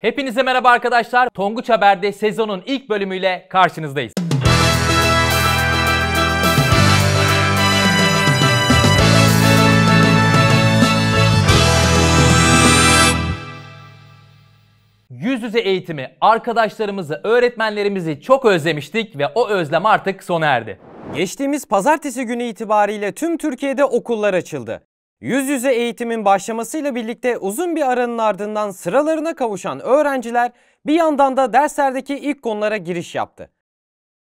Hepinize merhaba arkadaşlar. Tonguç Haber'de sezonun ilk bölümüyle karşınızdayız. Yüz yüze eğitimi, arkadaşlarımızı, öğretmenlerimizi çok özlemiştik ve o özlem artık sona erdi. Geçtiğimiz pazartesi günü itibariyle tüm Türkiye'de okullar açıldı. Yüz yüze eğitimin başlamasıyla birlikte uzun bir aranın ardından sıralarına kavuşan öğrenciler bir yandan da derslerdeki ilk konulara giriş yaptı.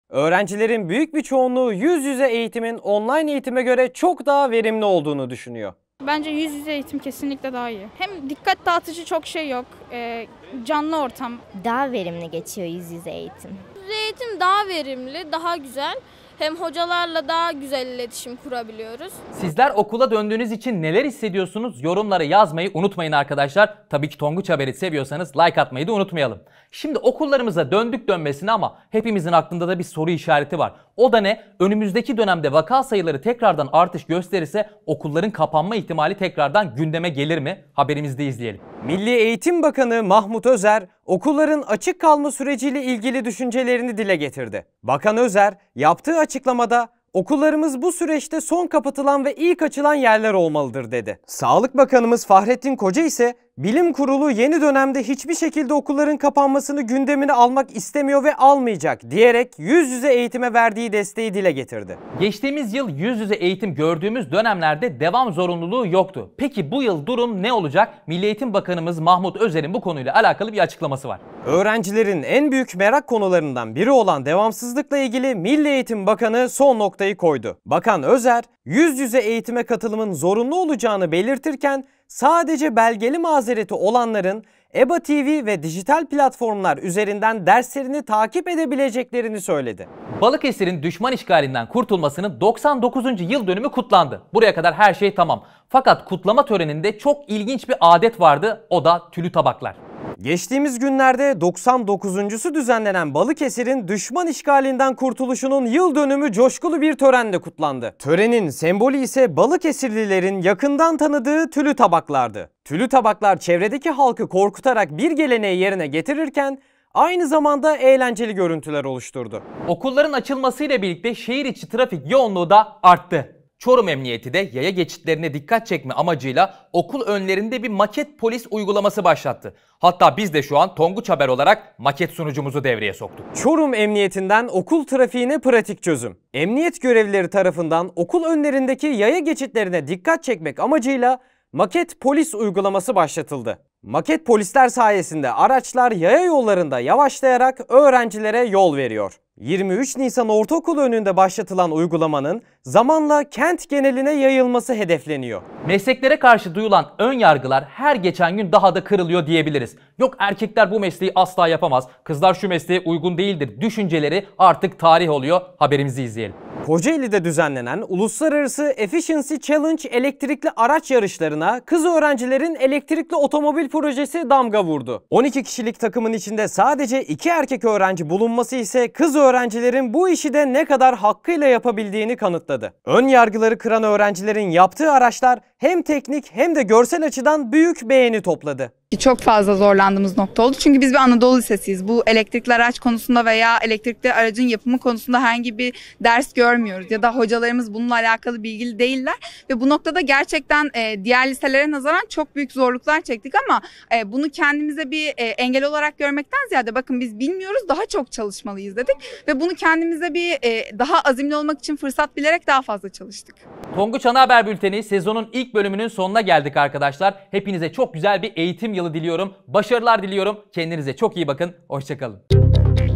Öğrencilerin büyük bir çoğunluğu yüz yüze eğitimin online eğitime göre çok daha verimli olduğunu düşünüyor. Bence yüz yüze eğitim kesinlikle daha iyi. Hem dikkat dağıtıcı çok şey yok, e, canlı ortam. Daha verimli geçiyor yüz yüze eğitim. Yüz yüze eğitim daha verimli, daha güzel hem hocalarla daha güzel iletişim kurabiliyoruz. Sizler okula döndüğünüz için neler hissediyorsunuz? Yorumları yazmayı unutmayın arkadaşlar. Tabii ki Tonguç Haber'i seviyorsanız like atmayı da unutmayalım. Şimdi okullarımıza döndük dönmesine ama hepimizin aklında da bir soru işareti var. O da ne? Önümüzdeki dönemde vaka sayıları tekrardan artış gösterirse okulların kapanma ihtimali tekrardan gündeme gelir mi? Haberimizde izleyelim. Milli Eğitim Bakanı Mahmut Özer okulların açık kalma süreciyle ilgili düşüncelerini dile getirdi. Bakan Özer yaptığı açıklamada Okullarımız bu süreçte son kapatılan ve ilk açılan yerler olmalıdır dedi. Sağlık Bakanımız Fahrettin Koca ise Bilim Kurulu yeni dönemde hiçbir şekilde okulların kapanmasını gündemine almak istemiyor ve almayacak diyerek yüz yüze eğitime verdiği desteği dile getirdi. Geçtiğimiz yıl yüz yüze eğitim gördüğümüz dönemlerde devam zorunluluğu yoktu. Peki bu yıl durum ne olacak? Milli Eğitim Bakanımız Mahmut Özer'in bu konuyla alakalı bir açıklaması var. Öğrencilerin en büyük merak konularından biri olan devamsızlıkla ilgili Milli Eğitim Bakanı son noktayı koydu. Bakan Özer, yüz yüze eğitime katılımın zorunlu olacağını belirtirken sadece belgeli mazereti olanların EBA TV ve dijital platformlar üzerinden derslerini takip edebileceklerini söyledi. Balıkesir'in düşman işgalinden kurtulmasının 99. yıl dönümü kutlandı. Buraya kadar her şey tamam. Fakat kutlama töreninde çok ilginç bir adet vardı. O da tülü tabaklar. Geçtiğimiz günlerde 99.sü düzenlenen Balıkesir'in düşman işgalinden kurtuluşunun yıl dönümü coşkulu bir törenle kutlandı. Törenin sembolü ise Balıkesirlilerin yakından tanıdığı tülü tabaklardı. Tülü tabaklar çevredeki halkı korkutarak bir geleneği yerine getirirken aynı zamanda eğlenceli görüntüler oluşturdu. Okulların açılmasıyla birlikte şehir içi trafik yoğunluğu da arttı. Çorum Emniyeti de yaya geçitlerine dikkat çekme amacıyla okul önlerinde bir maket polis uygulaması başlattı. Hatta biz de şu an Tonguç Haber olarak maket sunucumuzu devreye soktuk. Çorum Emniyetinden okul trafiğine pratik çözüm. Emniyet görevlileri tarafından okul önlerindeki yaya geçitlerine dikkat çekmek amacıyla maket polis uygulaması başlatıldı. Maket polisler sayesinde araçlar yaya yollarında yavaşlayarak öğrencilere yol veriyor. 23 Nisan Ortaokulu önünde başlatılan uygulamanın zamanla kent geneline yayılması hedefleniyor. Mesleklere karşı duyulan ön yargılar her geçen gün daha da kırılıyor diyebiliriz. Yok erkekler bu mesleği asla yapamaz, kızlar şu mesleğe uygun değildir düşünceleri artık tarih oluyor. Haberimizi izleyelim. Kocaeli'de düzenlenen Uluslararası Efficiency Challenge elektrikli araç yarışlarına kız öğrencilerin elektrikli otomobil projesi damga vurdu. 12 kişilik takımın içinde sadece 2 erkek öğrenci bulunması ise kız öğrencilerin bu işi de ne kadar hakkıyla yapabildiğini kanıtladı. Ön yargıları kıran öğrencilerin yaptığı araçlar hem teknik hem de görsel açıdan büyük beğeni topladı çok fazla zorlandığımız nokta oldu. Çünkü biz bir Anadolu Lisesiyiz. Bu elektrikli araç konusunda veya elektrikli aracın yapımı konusunda herhangi bir ders görmüyoruz. Ya da hocalarımız bununla alakalı bilgili değiller. Ve bu noktada gerçekten e, diğer liselere nazaran çok büyük zorluklar çektik ama e, bunu kendimize bir e, engel olarak görmekten ziyade bakın biz bilmiyoruz daha çok çalışmalıyız dedik. Ve bunu kendimize bir e, daha azimli olmak için fırsat bilerek daha fazla çalıştık. Tonguç Ana Haber Bülteni sezonun ilk bölümünün sonuna geldik arkadaşlar. Hepinize çok güzel bir eğitim yılı diliyorum. Başarılar diliyorum. Kendinize çok iyi bakın. Hoşçakalın.